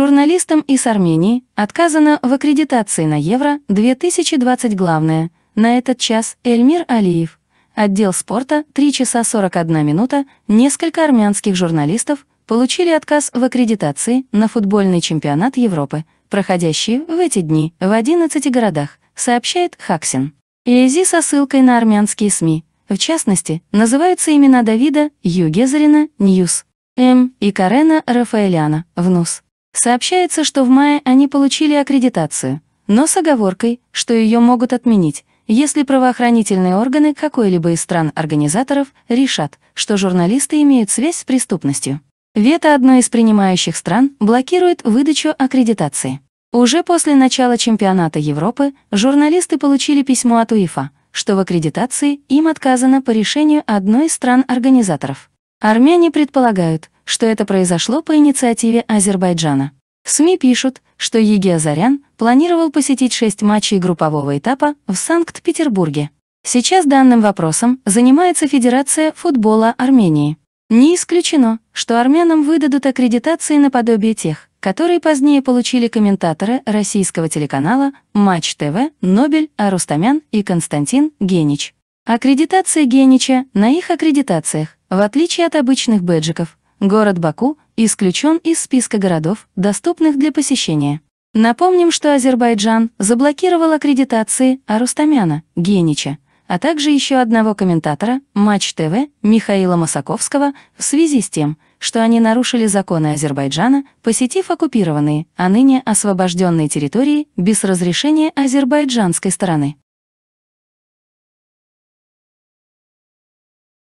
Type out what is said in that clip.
Журналистам из Армении отказано в аккредитации на Евро-2020 главное. На этот час Эльмир Алиев. Отдел спорта 3 часа 41 минута. Несколько армянских журналистов получили отказ в аккредитации на футбольный чемпионат Европы, проходящий в эти дни в 11 городах, сообщает Хаксин. ИЭЗИ со ссылкой на армянские СМИ, в частности, называются имена Давида Югезарина Ньюс, М. и Карена Рафаэляна Внус. Сообщается, что в мае они получили аккредитацию, но с оговоркой, что ее могут отменить, если правоохранительные органы какой-либо из стран-организаторов решат, что журналисты имеют связь с преступностью. Вето одной из принимающих стран блокирует выдачу аккредитации. Уже после начала чемпионата Европы журналисты получили письмо от УЕФА, что в аккредитации им отказано по решению одной из стран-организаторов. Армяне предполагают, что это произошло по инициативе Азербайджана. СМИ пишут, что Еги Азарян планировал посетить шесть матчей группового этапа в Санкт-Петербурге. Сейчас данным вопросом занимается Федерация футбола Армении. Не исключено, что армянам выдадут аккредитации наподобие тех, которые позднее получили комментаторы российского телеканала «Матч ТВ», «Нобель», «Арустамян» и «Константин Генич». Аккредитация Генича на их аккредитациях, в отличие от обычных бэджиков, Город Баку исключен из списка городов, доступных для посещения. Напомним, что Азербайджан заблокировал аккредитации Арустамяна, Генича, а также еще одного комментатора Матч ТВ Михаила Масаковского в связи с тем, что они нарушили законы Азербайджана, посетив оккупированные, а ныне освобожденные территории без разрешения азербайджанской стороны.